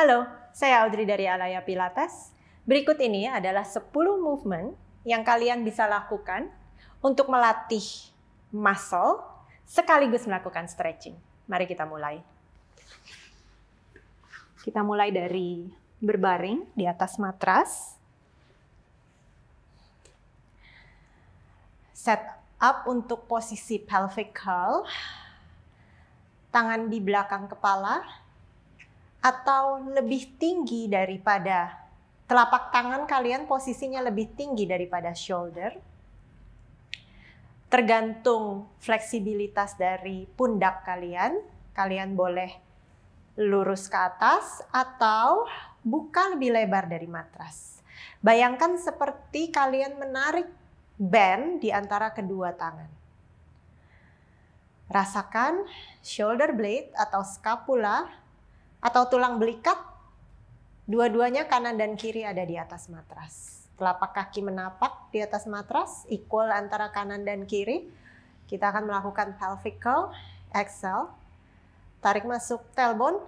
Halo, saya Audrey dari Alaya Pilates. Berikut ini adalah 10 movement yang kalian bisa lakukan untuk melatih muscle sekaligus melakukan stretching. Mari kita mulai. Kita mulai dari berbaring di atas matras. Set up untuk posisi pelvic curl. Tangan di belakang kepala, atau lebih tinggi daripada telapak tangan kalian posisinya lebih tinggi daripada shoulder. Tergantung fleksibilitas dari pundak kalian, kalian boleh lurus ke atas atau buka lebih lebar dari matras. Bayangkan seperti kalian menarik band di antara kedua tangan. Rasakan shoulder blade atau scapula atau tulang belikat, dua-duanya kanan dan kiri ada di atas matras. Telapak kaki menapak di atas matras, equal antara kanan dan kiri. Kita akan melakukan pelvic curl, exhale. Tarik masuk tailbone.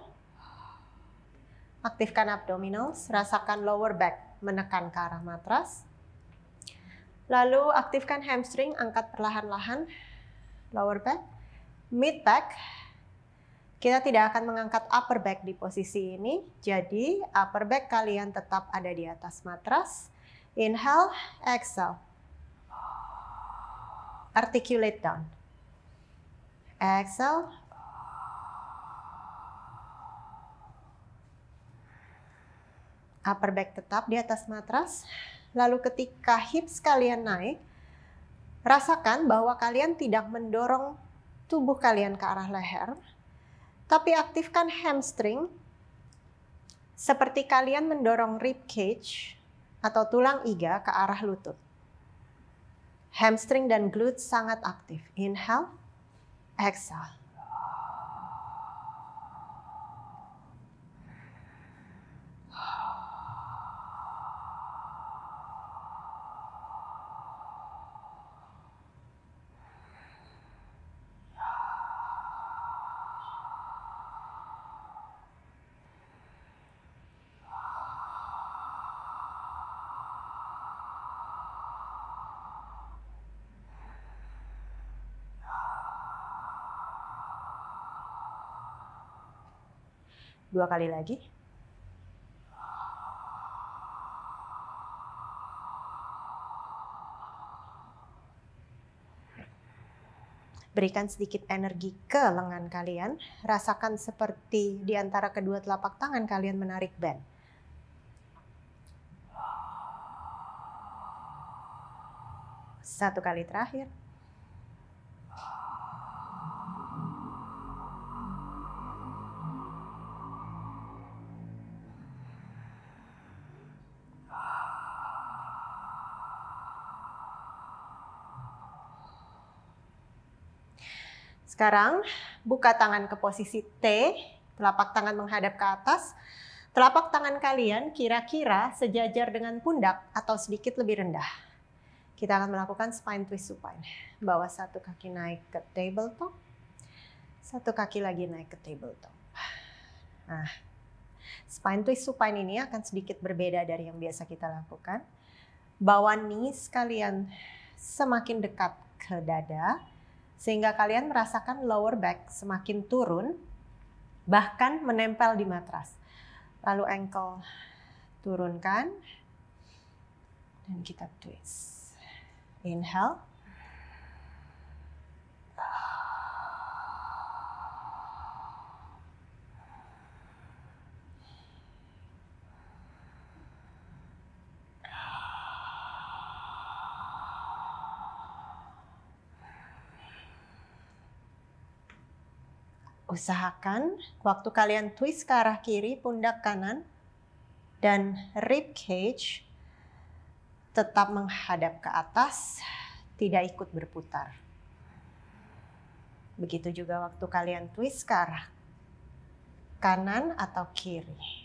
Aktifkan abdominals rasakan lower back menekan ke arah matras. Lalu aktifkan hamstring, angkat perlahan-lahan. Lower back, mid back, kita tidak akan mengangkat upper back di posisi ini. Jadi upper back kalian tetap ada di atas matras. Inhale, exhale. Articulate down. Exhale. Upper back tetap di atas matras. Lalu ketika hips kalian naik, rasakan bahwa kalian tidak mendorong tubuh kalian ke arah leher, tapi aktifkan hamstring seperti kalian mendorong rib cage atau tulang iga ke arah lutut. Hamstring dan glute sangat aktif. Inhale, exhale. Dua kali lagi. Berikan sedikit energi ke lengan kalian. Rasakan seperti di antara kedua telapak tangan kalian menarik band. Satu kali terakhir. Sekarang buka tangan ke posisi T, telapak tangan menghadap ke atas. Telapak tangan kalian kira-kira sejajar dengan pundak atau sedikit lebih rendah. Kita akan melakukan spine twist supine. Bawa satu kaki naik ke tabletop, satu kaki lagi naik ke tabletop. Nah, spine twist supine ini akan sedikit berbeda dari yang biasa kita lakukan. Bawa knees kalian semakin dekat ke dada, sehingga kalian merasakan lower back semakin turun, bahkan menempel di matras. Lalu ankle turunkan, dan kita twist. Inhale, Usahakan waktu kalian twist ke arah kiri, pundak kanan, dan rib cage tetap menghadap ke atas, tidak ikut berputar. Begitu juga waktu kalian twist ke arah kanan atau kiri.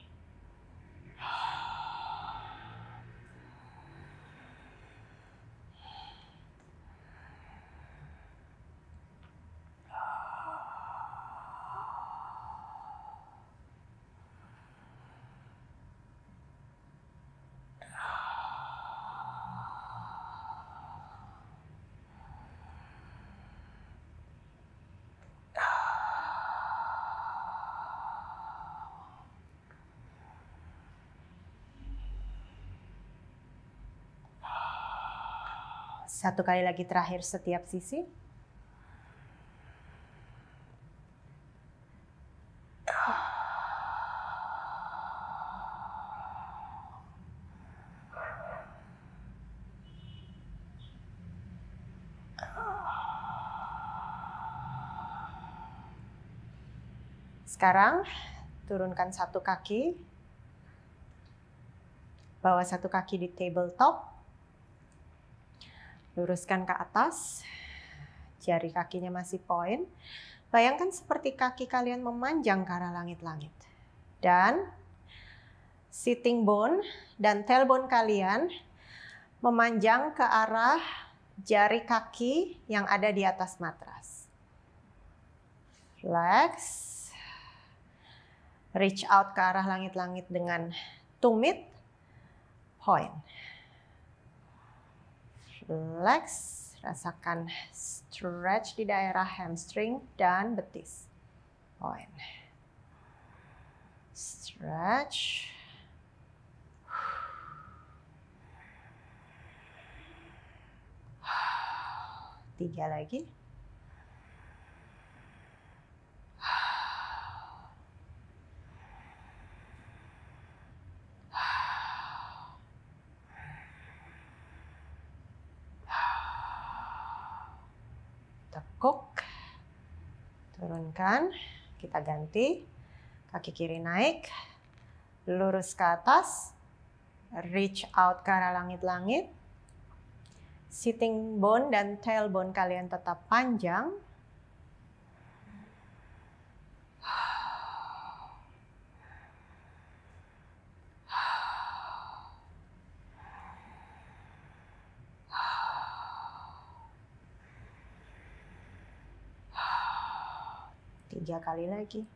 Satu kali lagi terakhir setiap sisi. Sekarang turunkan satu kaki, bawa satu kaki di tabletop, luruskan ke atas, jari kakinya masih point. Bayangkan seperti kaki kalian memanjang ke arah langit-langit. Dan sitting bone dan tailbone kalian memanjang ke arah jari kaki yang ada di atas matras. Relax. Reach out ke arah langit-langit dengan tumit. Point relax, rasakan stretch di daerah hamstring dan betis. Point. Stretch. Tiga lagi. tekan, kita ganti. Kaki kiri naik, lurus ke atas, reach out ke arah langit-langit. Sitting bone dan tailbone kalian tetap panjang, tiga kali lagi.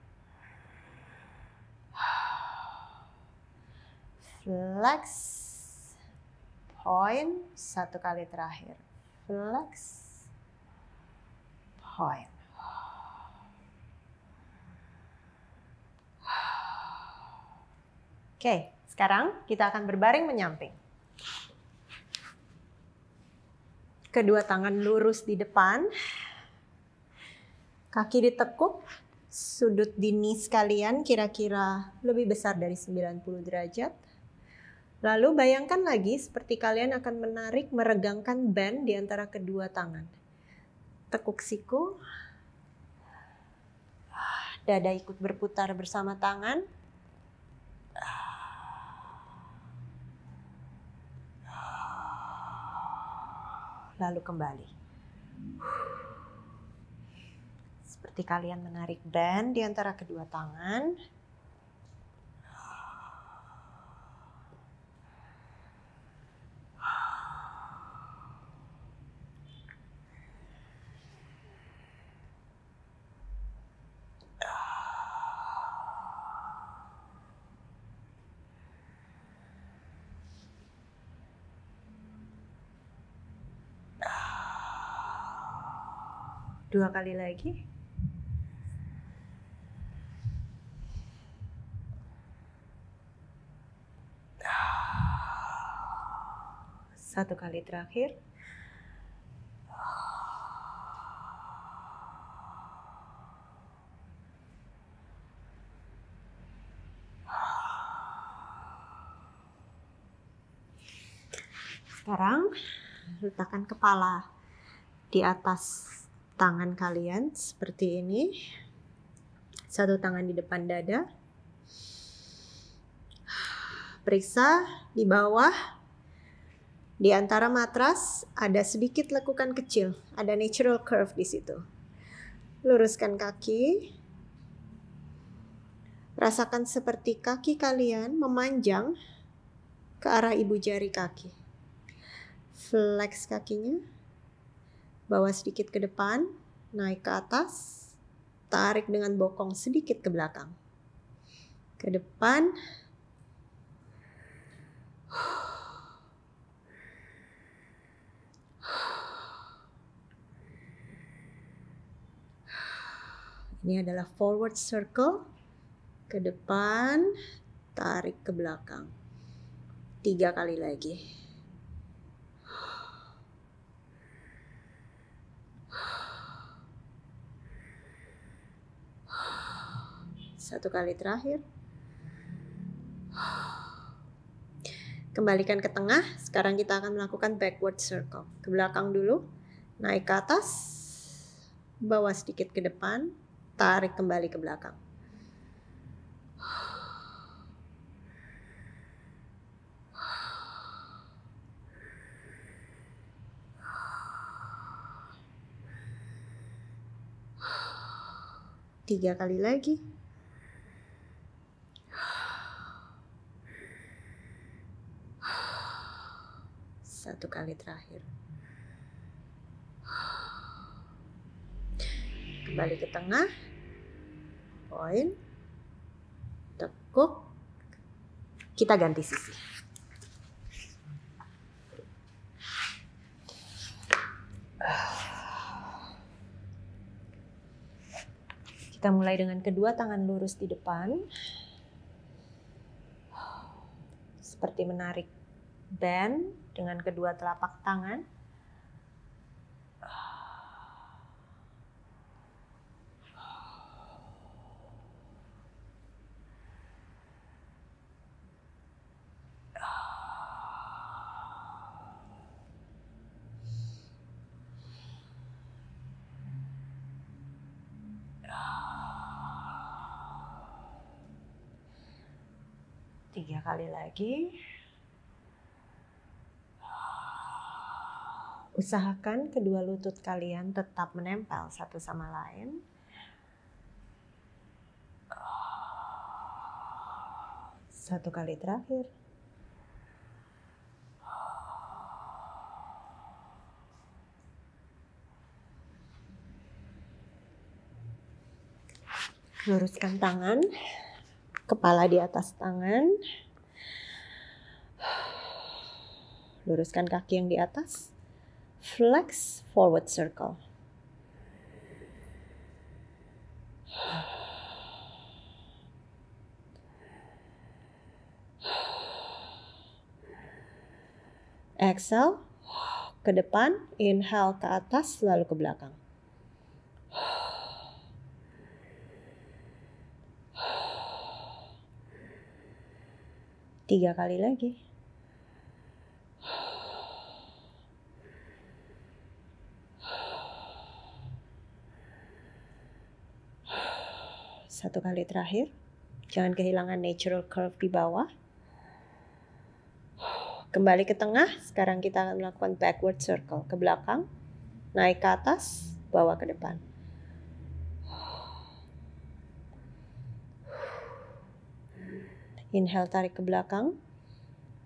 Flex, point, satu kali terakhir. Flex, point. Oke, sekarang kita akan berbaring menyamping. Kedua tangan lurus di depan, kaki ditekuk, sudut dini sekalian kira-kira lebih besar dari 90 derajat. Lalu bayangkan lagi seperti kalian akan menarik meregangkan band di antara kedua tangan. Tekuk siku. Dada ikut berputar bersama tangan. Lalu kembali. seperti kalian menarik band di antara kedua tangan. dua kali lagi. satu kali terakhir Sekarang letakkan kepala di atas tangan kalian seperti ini. Satu tangan di depan dada. Periksa di bawah di antara matras ada sedikit lekukan kecil, ada natural curve di situ. Luruskan kaki. Rasakan seperti kaki kalian memanjang ke arah ibu jari kaki. Flex kakinya. Bawa sedikit ke depan, naik ke atas. Tarik dengan bokong sedikit ke belakang. Ke depan. Huh. Ini adalah forward circle, ke depan, tarik ke belakang. Tiga kali lagi. Satu kali terakhir. Kembalikan ke tengah. Sekarang kita akan melakukan backward circle. Ke belakang dulu. Naik ke atas. Bawa sedikit ke depan tarik kembali ke belakang. Tiga kali lagi. Satu kali terakhir. kembali ke tengah poin tekuk kita ganti sisi kita mulai dengan kedua tangan lurus di depan seperti menarik band dengan kedua telapak tangan sekali lagi. Usahakan kedua lutut kalian tetap menempel satu sama lain. Satu kali terakhir. Luruskan tangan, kepala di atas tangan, luruskan kaki yang di atas, flex forward circle. Exhale, ke depan, inhale ke atas, lalu ke belakang. Tiga kali lagi. satu kali terakhir. Jangan kehilangan natural curve di bawah. Kembali ke tengah, sekarang kita akan melakukan backward circle. Ke belakang, naik ke atas, bawa ke depan. Inhale tarik ke belakang.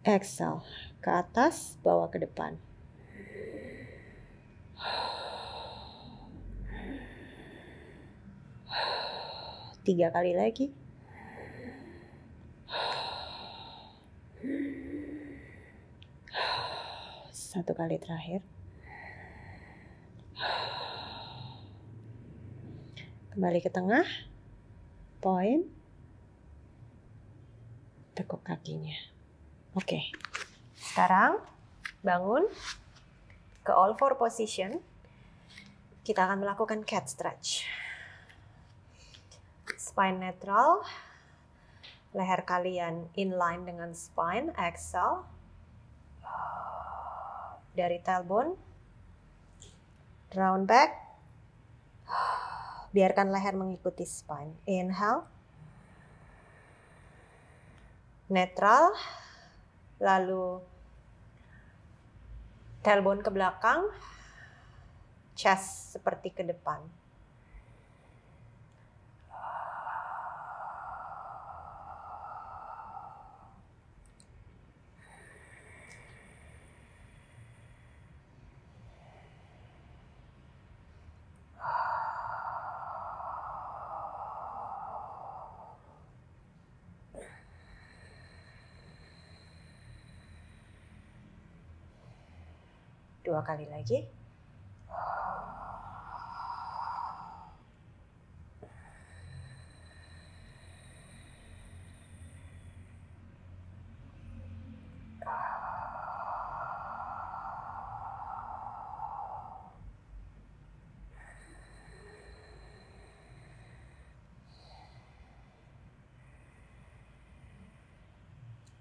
Exhale ke atas, bawa ke depan. tiga kali lagi. Satu kali terakhir. Kembali ke tengah. Poin. Tekuk kakinya. Oke. Okay. Sekarang bangun ke all four position. Kita akan melakukan cat stretch spine netral, leher kalian inline dengan spine, exhale, dari tailbone, round back, biarkan leher mengikuti spine, inhale, netral, lalu tailbone ke belakang, chest seperti ke depan. Dua kali lagi.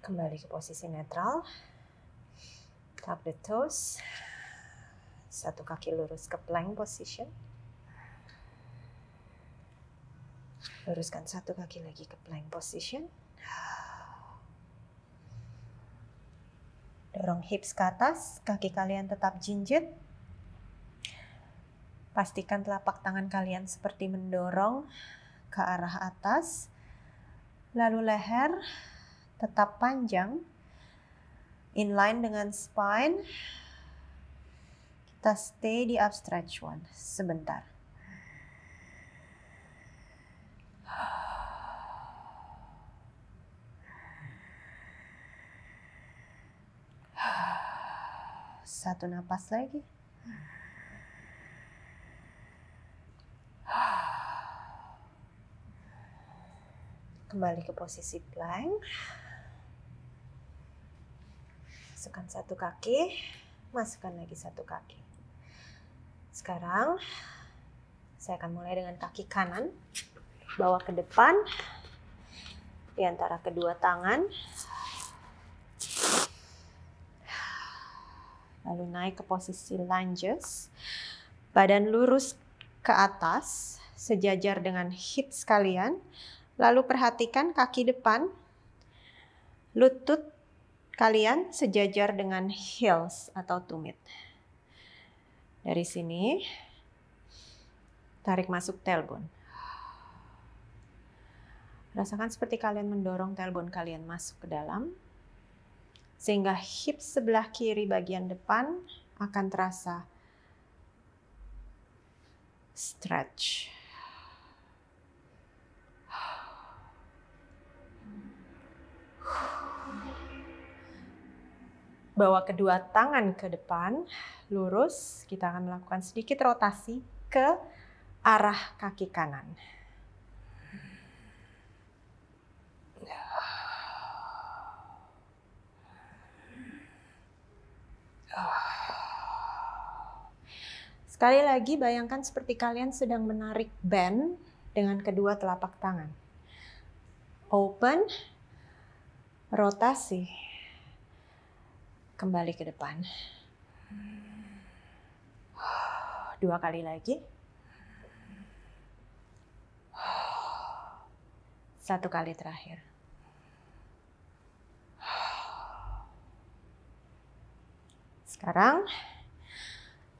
kembali ke posisi netral. tap the toes. Satu kaki lurus ke plank position. Luruskan satu kaki lagi ke plank position. Dorong hips ke atas, kaki kalian tetap jinjit. Pastikan telapak tangan kalian seperti mendorong ke arah atas. Lalu leher tetap panjang, inline dengan spine kita stay di one sebentar. Satu napas lagi. Kembali ke posisi plank. Masukkan satu kaki, masukkan lagi satu kaki. Sekarang saya akan mulai dengan kaki kanan, bawa ke depan, di antara kedua tangan, lalu naik ke posisi lunges, badan lurus ke atas, sejajar dengan hips kalian, lalu perhatikan kaki depan, lutut kalian sejajar dengan heels atau tumit. Dari sini, tarik masuk telbon. Rasakan seperti kalian mendorong telbon kalian masuk ke dalam, sehingga hip sebelah kiri bagian depan akan terasa stretch. bawa kedua tangan ke depan, lurus. Kita akan melakukan sedikit rotasi ke arah kaki kanan. Sekali lagi bayangkan seperti kalian sedang menarik band dengan kedua telapak tangan. Open, rotasi kembali ke depan. Dua kali lagi. Satu kali terakhir. Sekarang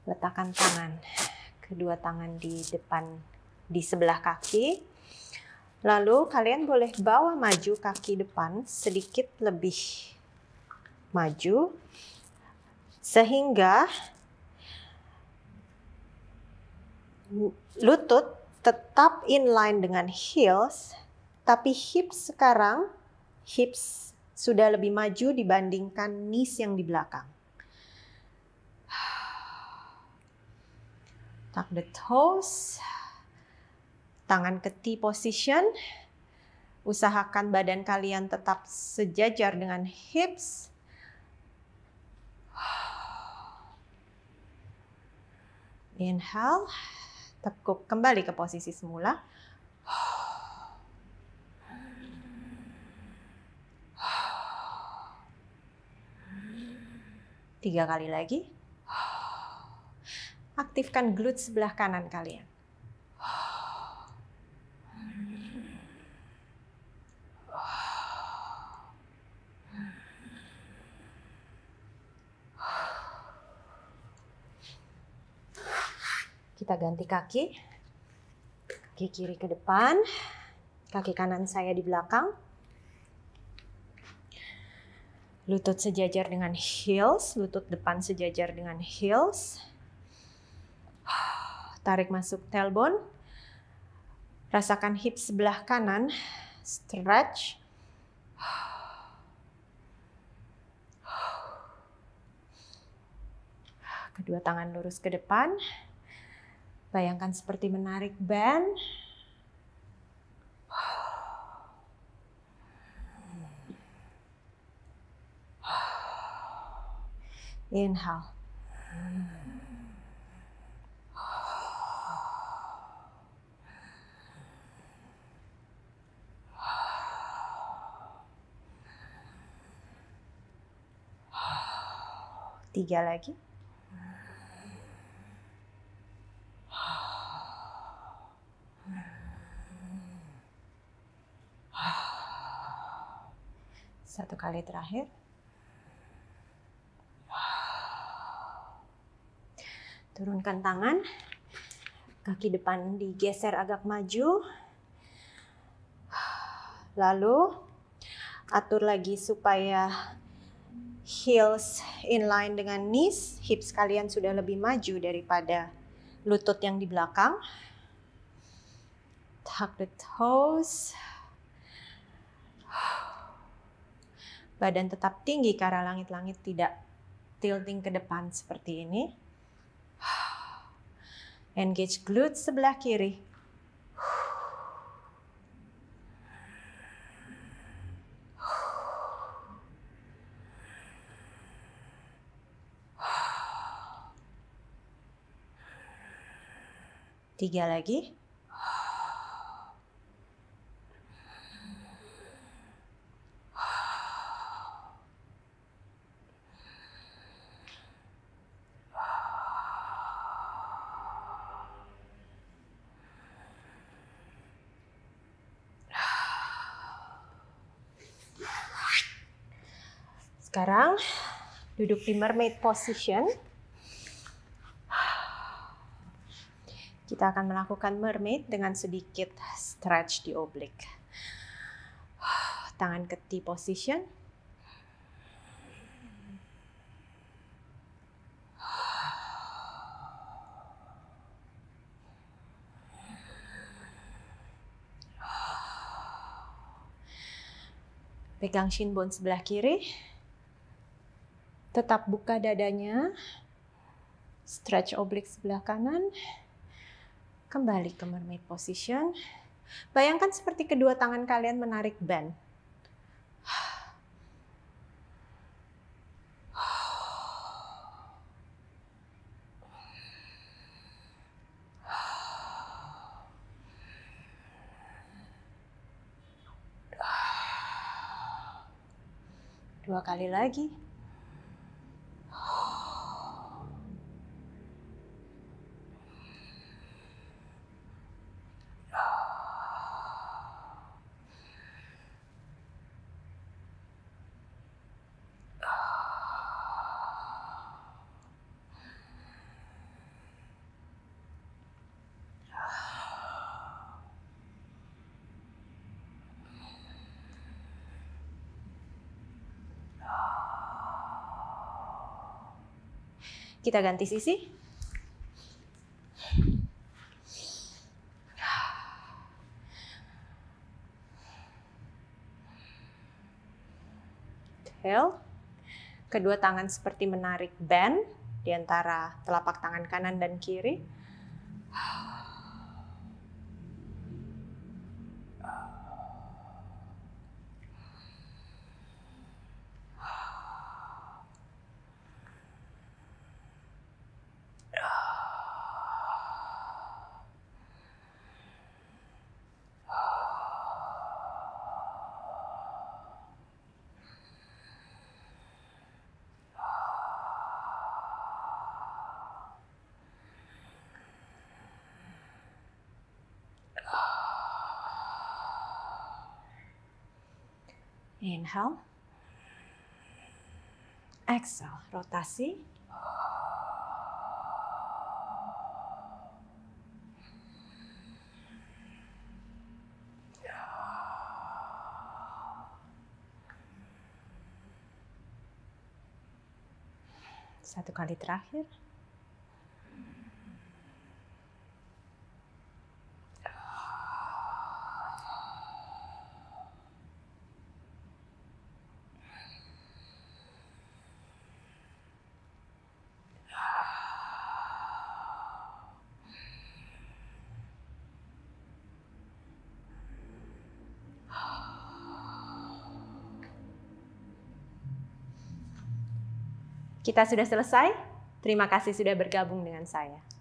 letakkan tangan, kedua tangan di depan di sebelah kaki. Lalu kalian boleh bawa maju kaki depan sedikit lebih maju sehingga lutut tetap inline dengan heels tapi hips sekarang hips sudah lebih maju dibandingkan knees yang di belakang. Tuck the toes. Tangan ke T position. Usahakan badan kalian tetap sejajar dengan hips. Inhale, tekuk kembali ke posisi semula. Tiga kali lagi. Aktifkan glute sebelah kanan kalian. ganti kaki. Kaki kiri ke depan, kaki kanan saya di belakang. Lutut sejajar dengan heels, lutut depan sejajar dengan heels. Tarik masuk tailbone. Rasakan hip sebelah kanan, stretch. Kedua tangan lurus ke depan. Bayangkan seperti menarik ban. Inhale. Tiga lagi. kali terakhir? Turunkan tangan, kaki depan digeser agak maju. Lalu atur lagi supaya heels inline dengan knees, hips kalian sudah lebih maju daripada lutut yang di belakang. Tuck the toes. badan tetap tinggi karena langit-langit tidak tilting ke depan seperti ini. Engage glute sebelah kiri. Tiga lagi. Sekarang duduk di mermaid position. Kita akan melakukan mermaid dengan sedikit stretch di oblik. Tangan ke T position. Pegang shin bone sebelah kiri. Tetap buka dadanya. Stretch oblik sebelah kanan. Kembali ke mermaid position. Bayangkan seperti kedua tangan kalian menarik band. dua kali lagi. Kita ganti sisi. Tail. Kedua tangan seperti menarik band di antara telapak tangan kanan dan kiri Inhale. Exhale, rotasi. Satu kali terakhir. Kita sudah selesai. Terima kasih sudah bergabung dengan saya.